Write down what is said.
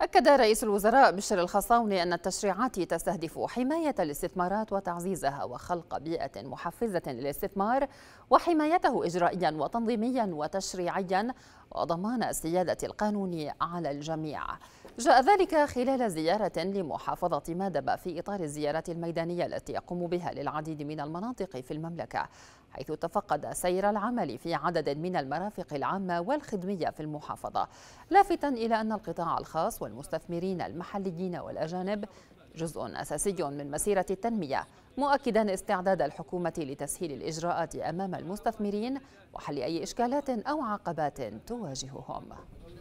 أكد رئيس الوزراء بشر الخصاوني أن التشريعات تستهدف حماية الاستثمارات وتعزيزها وخلق بيئة محفزة للاستثمار وحمايته إجرائيا وتنظيميا وتشريعيا وضمان السيادة القانون على الجميع جاء ذلك خلال زيارة لمحافظة مادبة في إطار الزيارات الميدانية التي يقوم بها للعديد من المناطق في المملكة حيث تفقد سير العمل في عدد من المرافق العامة والخدمية في المحافظة لافتا إلى أن القطاع الخاص والمستثمرين المحليين والأجانب جزء أساسي من مسيرة التنمية مؤكدا استعداد الحكومة لتسهيل الإجراءات أمام المستثمرين وحل أي إشكالات أو عقبات تواجههم